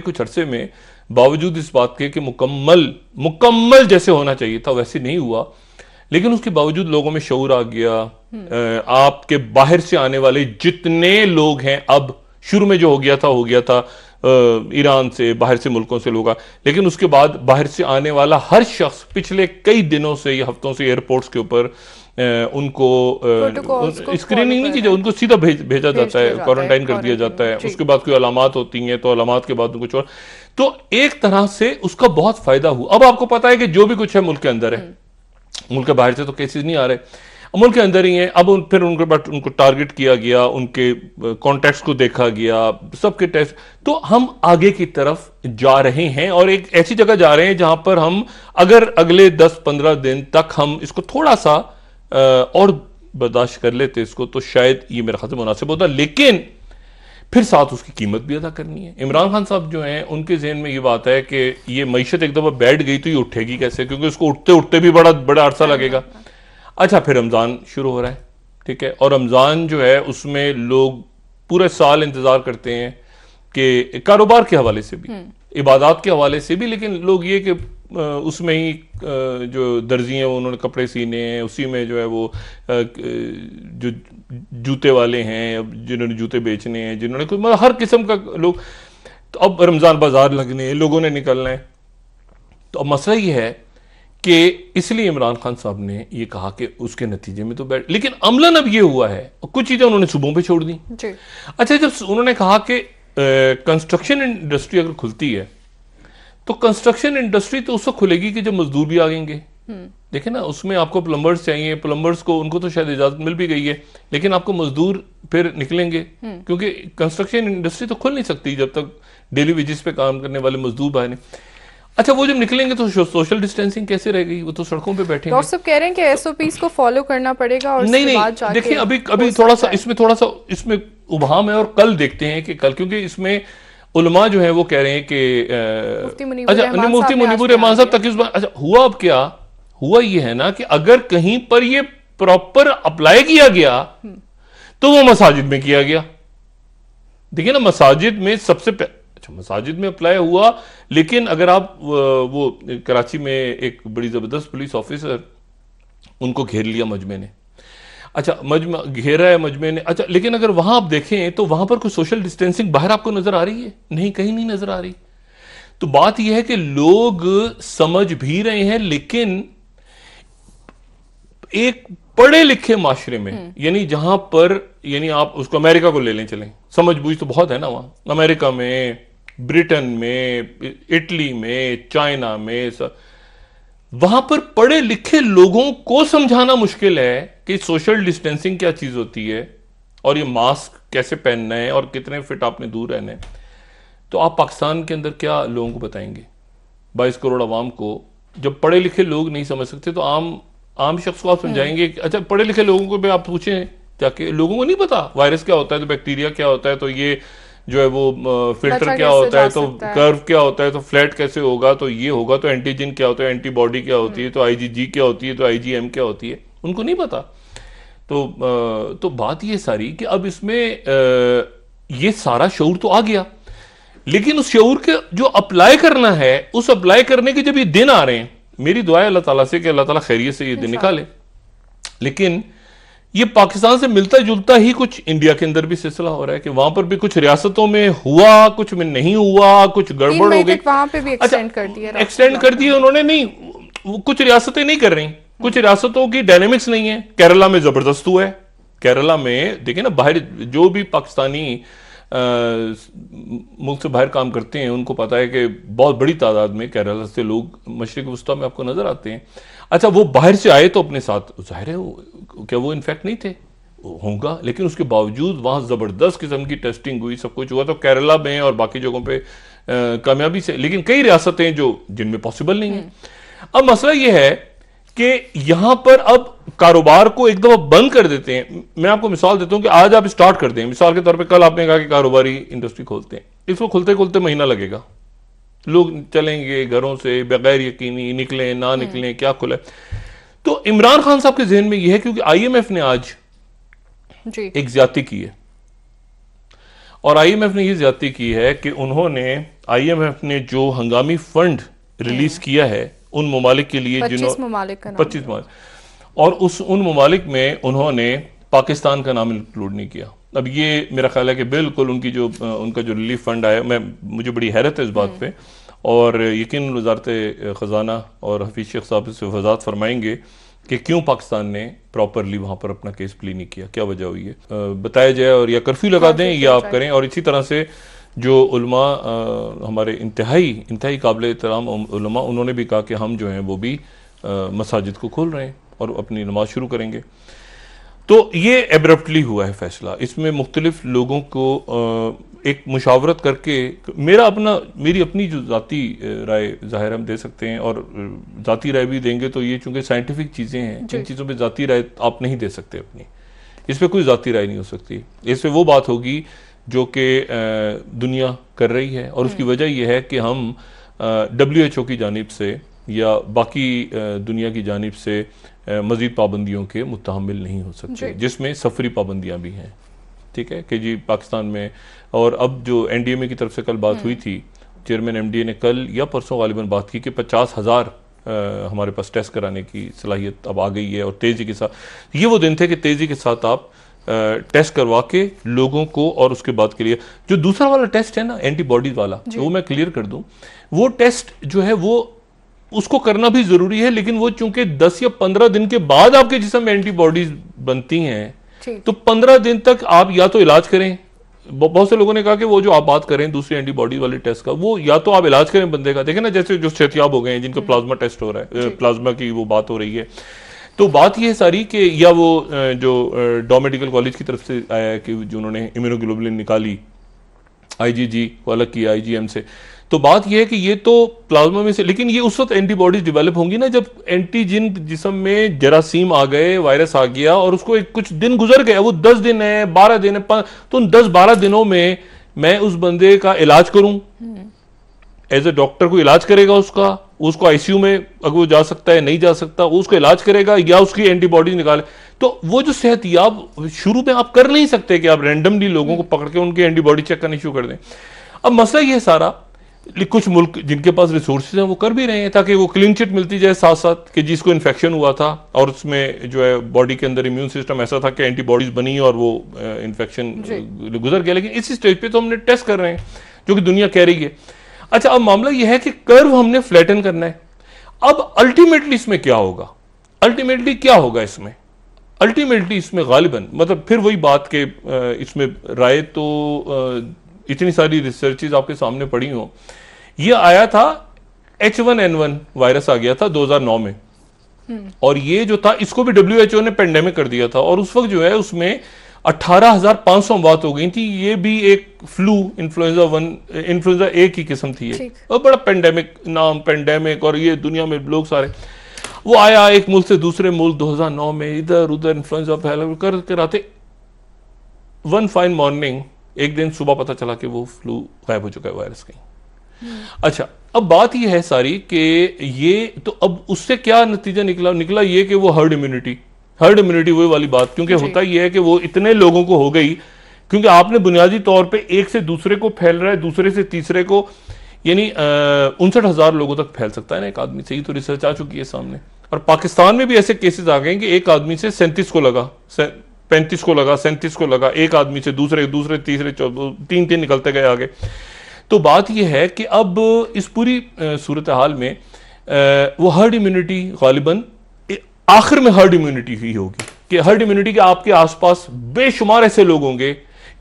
कुछ अरसे में बावजूद इस बात के कि मुकम्मल मुकम्मल जैसे होना चाहिए था वैसे नहीं हुआ लेकिन उसके बावजूद लोगों में शौर आ गया हम्म। आपके बाहर से आने वाले जितने लोग हैं अब शुरू में जो हो गया था हो गया था ईरान से बाहर से मुल्कों से लोग लेकिन उसके बाद बाहर से आने वाला हर शख्स पिछले कई दिनों से या हफ्तों से एयरपोर्ट्स के ऊपर उनको स्क्रीनिंग नहीं की जाए उनको सीधा भेज भेजा जाता है क्वारंटाइन कर दिया जाता है उसके बाद कोई अलामत होती हैं तो अलामत के बाद उनको छोड़ तो एक तरह से उसका बहुत फायदा हुआ अब आपको पता है कि जो भी कुछ है मुल्क के अंदर है हम्म। मुल्क के बाहर से तो केसेस नहीं आ रहे मुल्क के अंदर ही हैं अब उन, फिर उनके पास उनको टारगेट किया गया उनके कॉन्टैक्ट्स को देखा गया सबके टेस्ट तो हम आगे की तरफ जा रहे हैं और एक ऐसी जगह जा रहे हैं जहां पर हम अगर अगले 10-15 दिन तक हम इसको थोड़ा सा और बर्दाश्त कर लेते इसको तो शायद ये मेरा खास मुनासिब होता लेकिन फिर साथ उसकी कीमत भी अदा करनी है इमरान खान साहब जो हैं उनके जहन में ये बात है कि ये मीशत एक दफ़ा बैठ गई तो ये उठेगी कैसे क्योंकि उसको उठते उठते भी बड़ा बड़ा अरसा लगेगा अच्छा फिर रमज़ान शुरू हो रहा है ठीक है और रमज़ान जो है उसमें लोग पूरे साल इंतज़ार करते हैं कि कारोबार के हवाले से भी हम्म। इबादत के हवाले से भी लेकिन लोग ये कि उसमें ही जो दर्जी हैं उन्होंने कपड़े सीने हैं उसी में जो है वो जो जूते वाले हैं जिन्होंने जूते बेचने हैं जिन्होंने कोई मतलब हर किस्म का लोग तो अब रमज़ान बाज़ार लगने हैं लोगों ने निकलना है तो अब मसला ये है कि इसलिए इमरान खान साहब ने ये कहा कि उसके नतीजे में तो बैठ लेकिन अमलन अब ये हुआ है कुछ चीज़ें उन्होंने सुबह पर छोड़ दी अच्छा जब उन्होंने कहा कि कंस्ट्रक्शन इंडस्ट्री अगर खुलती है तो कंस्ट्रक्शन इंडस्ट्री तो उसको खुलेगी कि जब मजदूर भी गएंगे हम्म। देखे ना उसमें आपको प्लम्बर्स चाहिए प्लम्बर्स को उनको तो शायद इजाजत मिल भी गई है लेकिन आपको मजदूर फिर निकलेंगे हम्म। क्योंकि कंस्ट्रक्शन इंडस्ट्री तो खुल नहीं सकती जब तक डेली वेजिस पे काम करने वाले मजदूर आए नहीं अच्छा वो जब निकलेंगे तो सोशल डिस्टेंसिंग कैसे रहेगी वो तो सड़कों पे बैठेंगे और सब कह रहे हैं कि एसओपी को फॉलो करना पड़ेगा और नहीं नहीं देखिए अभी अभी थोड़ा सा इसमें थोड़ा सा इसमें उभाम है और कल देखते हैं कि कल क्योंकि इसमें उलमा जो है वो कह रहे हैं कि अच्छा मुफ्ती मुनीबुर रहमान साहब तक इस बार अच्छा हुआ अब क्या हुआ ये है ना कि अगर कहीं पर ये प्रॉपर अप्लाई किया गया हम्म। तो वो मसाजिद में किया गया देखिए ना मसाजिद में सबसे अच्छा मसाजिद में अप्लाई हुआ लेकिन अगर आप वो कराची में एक बड़ी ज़बरदस्त पुलिस ऑफिसर उनको घेर लिया मजमे ने अच्छा मजमा घेरा है मजमे ने अच्छा लेकिन अगर वहां आप देखें तो वहां पर कोई सोशल डिस्टेंसिंग बाहर आपको नज़र आ रही है नहीं कहीं नहीं नज़र आ रही तो बात यह है कि लोग समझ भी रहे हैं लेकिन एक पढ़े लिखे माशरे में हम्म। यानी जहां पर यानी आप उसको अमेरिका को ले लें चलें समझ बूझ तो बहुत है ना वहां अमेरिका में ब्रिटेन में इटली में चाइना में सब वहां पर पढ़े लिखे लोगों को समझाना मुश्किल है कि सोशल डिस्टेंसिंग क्या चीज होती है और ये मास्क कैसे पहनना है और कितने फिट आपने दूर रहना है तो आप पाकिस्तान के अंदर क्या लोगों को बताएंगे बाईस करोड़ आवाम को जब पढ़े लिखे लोग नहीं समझ सकते तो आम आम शख्स को आप हम्म। समझाएंगे अच्छा पढ़े लिखे लोगों को भी आप पूछें जाके लोगों को नहीं पता वायरस क्या होता है तो बैक्टीरिया क्या होता है तो ये जो है वो फिल्टर तो क्या होता है तो कर्व क्या होता है तो फ्लैट कैसे होगा तो ये होगा तो एंटीजन क्या होता है एंटीबॉडी क्या होती है तो आईजीजी क्या होती है तो आईजीएम क्या होती है उनको नहीं पता तो तो बात ये सारी कि अब इसमें ये सारा शौर तो आ गया लेकिन उस शौर के जो अप्लाई करना है उस अप्लाई करने के जब ये दिन आ रहे हैं मेरी दुआ है अल्लाह ताला से कि अल्लाह ताला खैरियत से ये दिन निकाले लेकिन ये पाकिस्तान से मिलता जुलता ही कुछ इंडिया के अंदर भी सिलसिला हो रहा है कि वहां पर भी कुछ रियासतों में हुआ कुछ में नहीं हुआ कुछ गड़बड़ हो गई वहां पे भी एक्सटेंड अच्छा, कर दिया एक्सटेंड कर दिया उन्होंने नहीं कुछ रियासतें नहीं कर रही हम्म। कुछ रियासतों की डायनेमिक्स नहीं है केरला में जबरदस्त हुआ है केरला में देखिए ना बाहर जो भी पाकिस्तानी मुल्क से बाहर काम करते हैं उनको पता है कि बहुत बड़ी तादाद में केरला से लोग मशरक वस्ता में आपको नजर आते हैं अच्छा वो बाहर से आए तो अपने साथ जाहिर है क्या वो इन्फेक्ट नहीं थे होगा लेकिन उसके बावजूद वहाँ ज़बरदस्त किस्म की टेस्टिंग हुई सब कुछ हुआ तो केरला में और बाकी जगहों पर कामयाबी से लेकिन कई रियासतें जो जिनमें पॉसिबल नहीं है हम्म। अब मसला यह है कि यहां पर अब कारोबार को एक दफ़ा बंद कर देते हैं मैं आपको मिसाल देता हूँ कि आज आप स्टार्ट कर दें मिसाल के तौर पर कल आपने कहा कि कारोबारी इंडस्ट्री खोलते हैं इसको खुलते खुलते महीना लगेगा लोग चलेंगे घरों से बगैर यकीनी निकलें ना हम्म। निकलें क्या खुले तो इमरान खान साहब के जहन में यह है क्योंकि आईएमएफ ने आज जी। एक ज्यादा की है और आईएमएफ ने यह ज्यादा की है कि उन्होंने आईएमएफ ने जो हंगामी फंड रिलीज हम्म। किया है उन ममालिक के लिए जिन्होंने पच्चीस ममालिक और उस उन ममालिक में उन्होंने पाकिस्तान का नाम इंक्लूड नहीं किया अब ये मेरा ख्याल है कि बिल्कुल उनकी जो उनका जो रिलीफ फंड आया मैं मुझे बड़ी हैरत है इस बात हम्म। पर और यकीन वजारत ख़जाना और हफीज़ शेख साहब से वजात फरमाएंगे कि क्यों पाकिस्तान ने प्रॉपरली वहाँ पर अपना केस प्ले नहीं किया क्या वजह हुई है बताया जाए और या कर्फ्यू लगा हाँ, दें या आप करें और इसी तरह से जो उलमा आ, हमारे इंतहाई इंतहाई काबिल एहतराम उन्होंने भी कहा कि हम जो हैं वो भी मसाजिद को खोल रहे हैं और अपनी नमाज शुरू करेंगे तो ये एब्रप्टली हुआ है फैसला इसमें मुख्तलिफ लोगों को एक मुशावरत करके मेरा अपना मेरी अपनी जो ज़ाती राय ज़ाहिर हम दे सकते हैं और ज़ाती राय भी देंगे तो ये चूँकि साइंटिफिक चीज़ें हैं जिन चीज़ों पर ज़ाती राय आप नहीं दे सकते अपनी इस पर कोई ज़ाती राय नहीं हो सकती इस पर वो बात होगी जो कि दुनिया कर रही है और उसकी हम्म। वजह यह है कि हम डब्ल्यू एच ओ की जानब से या बाकी दुनिया की जानब से मज़ीद पाबंदियों के मुतहमल नहीं हो सकते जिसमें सफरी पाबंदियाँ भी हैं ठीक है कि जी पाकिस्तान में और अब जो एन डी एम ए की तरफ से कल बात हम्म। हुई थी चेयरमैन एम डी ए ने कल या परसों गालिबा बात की कि पचास हज़ार हमारे पास टेस्ट कराने की सलाहियत अब आ गई है और तेज़ी के साथ ये वो दिन थे कि तेज़ी के साथ आप टेस्ट करवा के लोगों को और उसके बाद के लिए जो दूसरा वाला टेस्ट है ना एंटीबॉडीज वाला वो मैं क्लियर कर दूं वो टेस्ट जो है वो उसको करना भी जरूरी है लेकिन वो चूंकि 10 या 15 दिन के बाद आपके जिसम में एंटीबॉडीज बनती हैं तो 15 दिन तक आप या तो इलाज करें बहुत से लोगों ने कहा कि वो जो आप बात करें दूसरे एंटीबॉडी वाले टेस्ट का वो या तो आप इलाज करें बंदे का देखें ना जैसे जो सेहतियाब हो गए हैं जिनका प्लाज्मा हम्म। टेस्ट हो रहा है प्लाज्मा की वो बात हो रही है तो बात यह है सारी कि या वो जो डॉ मेडिकल कॉलेज की तरफ से आया कि जो उन्होंने इम्यूनोग्लोबुलिन निकाली आईजीजी को अलग किया आईजीएम से तो बात यह है कि ये तो प्लाज्मा में से लेकिन ये उस वक्त एंटीबॉडीज डेवलप होंगी ना जब एंटीजिन जिसम में जरासीम आ गए वायरस आ गया और उसको एक कुछ दिन गुजर गया वो दस दिन है बारह दिन है तो उन दस बारह दिनों में मैं उस बंदे का इलाज करूं एज ए डॉक्टर को इलाज करेगा उसका उसको आईसीयू में अगर वो जा सकता है नहीं जा सकता उसको इलाज करेगा या उसकी एंटीबॉडीज निकाले तो वो जो सेहतियाब शुरू में आप कर नहीं सकते कि आप रेंडमली लोगों हम्म। को पकड़ के उनकी एंटीबॉडी चेक करनी शुरू कर दें अब मसला ये सारा कुछ मुल्क जिनके पास रिसोर्सेज हैं वो कर भी रहे हैं ताकि वो क्लीन चिट मिलती जाए साथ साथ कि जिसको इन्फेक्शन हुआ था और उसमें जो है बॉडी के अंदर इम्यून सिस्टम ऐसा था कि एंटीबॉडीज बनी और वो इन्फेक्शन गुजर गया लेकिन इसी स्टेज पे तो हमने टेस्ट कर रहे हैं जो कि दुनिया कह रही है अच्छा अब मामला यह है कि कर्व हमने फ्लैटन करना है अब अल्टीमेटली इसमें क्या होगा अल्टीमेटली क्या होगा इसमें अल्टीमेटली इसमें गालिबन मतलब फिर वही बात के इसमें राय तो इतनी सारी रिसर्चेज आपके सामने पड़ी हो ये आया था H one N one virus आ गया था 2009 में हम्म। और ये जो था इसको भी डब्ल्यू एच ओ ने पेंडेमिक कर दिया था और उस वक्त जो है उसमें 18,500 बात हो गई थी ये भी एक flu influenza one influenza A की किस्म थी ये और बड़ा पेंडेमिक नाम पेंडेमिक और ये दुनिया में लोग सारे वो आया एक मुल्क से दूसरे मुल्क 2009 में इधर उधर इन्फ्लुएंजा फैला कर कराते वन फाइन मॉर्निंग एक दिन सुबह पता चला कि वो फ्लू गायब हो चुका है वायरस कहीं हम्म। अच्छा अब बात यह है सारी कि ये तो अब उससे क्या नतीजा निकला निकला ये कि वो हर्ड इम्यूनिटी हर्ड इम्यूनिटी वही वाली बात क्योंकि होता यह है कि वो इतने लोगों को हो गई क्योंकि आपने बुनियादी तौर पे एक से दूसरे को फैल रहा है दूसरे से तीसरे को यानी उनसठ हजार लोगों तक फैल सकता है ना एक आदमी से ही तो रिसर्च आ चुकी है सामने और पाकिस्तान में भी ऐसे केसेस आ गए कि एक आदमी से सैंतीस को लगा पैंतीस को लगा सैंतीस को लगा एक आदमी से दूसरे दूसरे तीसरे तीन तीन निकलते गए आगे तो बात यह है कि अब इस पूरी सूरत हाल में वो हर्ड इम्यूनिटी गालिबा आखिर में हर्ड इम्यूनिटी ही होगी कि हर्ड इम्यूनिटी के आपके आसपास बेशुमार ऐसे लोग होंगे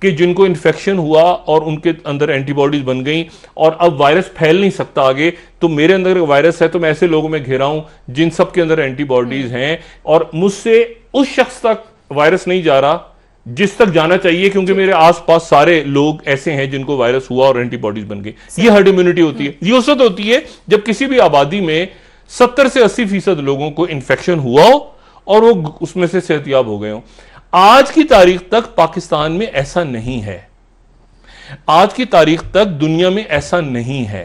कि जिनको इन्फेक्शन हुआ और उनके अंदर एंटीबॉडीज बन गई और अब वायरस फैल नहीं सकता आगे तो मेरे अंदर वायरस है तो मैं ऐसे लोगों में घेरा हूं जिन सब के अंदर एंटीबॉडीज हम्म। हैं और मुझसे उस शख्स तक वायरस नहीं जा रहा जिस तक जाना चाहिए क्योंकि मेरे आसपास सारे लोग ऐसे हैं जिनको वायरस हुआ और एंटीबॉडीज बन गई ये हर्ड इम्यूनिटी होती है ये औसत होती है जब किसी भी आबादी में सत्तर से अस्सी फीसद लोगों को इन्फेक्शन हुआ हो और वो उसमें से सेहतियाब हो गए हो आज की तारीख तक पाकिस्तान में ऐसा नहीं है आज की तारीख तक दुनिया में ऐसा नहीं है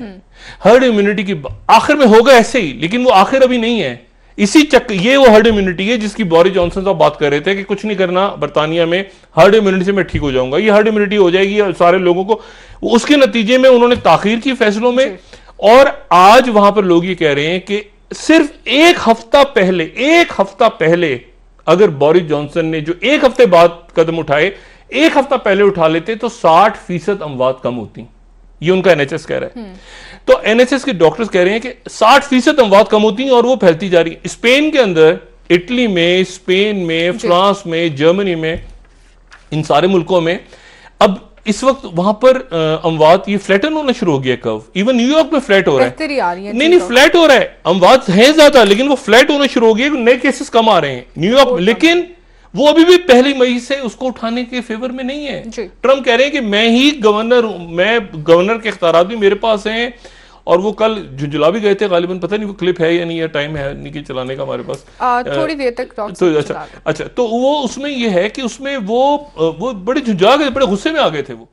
हर्ड इम्यूनिटी की आखिर में होगा ऐसे ही लेकिन वो आखिर अभी नहीं है इसी चक्कर ये वो हर्ड इम्यूनिटी है जिसकी बॉरी जॉनसन साहब बात कर रहे थे कि कुछ नहीं करना बरतानिया में हर्ड इम्यूनिटी से मैं ठीक हो जाऊंगा ये हर्ड इम्यूनिटी हो जाएगी सारे लोगों को उसके नतीजे में उन्होंने ताखिर की फैसलों में और आज वहां पर लोग ये कह रहे हैं कि सिर्फ एक हफ्ता पहले एक हफ्ता पहले अगर बोरिस जॉनसन ने जो एक हफ्ते बाद कदम उठाए एक हफ्ता पहले उठा लेते तो साठ फीसद अमवात कम होती ये उनका एनएचएस कह रहा है तो एनएचएस के डॉक्टर्स कह रहे हैं कि 60 फीसद अमवात कम होती है और वो फैलती जा रही है स्पेन के अंदर इटली में स्पेन में फ्रांस में जर्मनी में इन सारे मुल्कों में अब इस वक्त वहां पर अमवात ये फ्लैटन होना शुरू हो गया कव इवन न्यूयॉर्क में फ्लैट हो रहा है नहीं नहीं फ्लैट हो रहा है अमवात है ज्यादा लेकिन वो फ्लैट होना शुरू हो गया नए केसेस कम आ रहे हैं न्यूयॉर्क तो लेकिन वो अभी भी पहली मई से उसको उठाने के फेवर में नहीं है ट्रम्प कह रहे हैं कि मैं ही गवर्नर हूं मैं गवर्नर के अख्तार भी मेरे पास हैं और वो कल झुंझुला भी गए थे गालिबन पता नहीं वो क्लिप है या नहीं है टाइम है नहीं कि चलाने का हमारे पास आ, थोड़ी देर तक तो अच्छा अच्छा तो वो उसमें ये है कि उसमें वो वो बड़े झुंझुला गए बड़े गुस्से में आ गए थे वो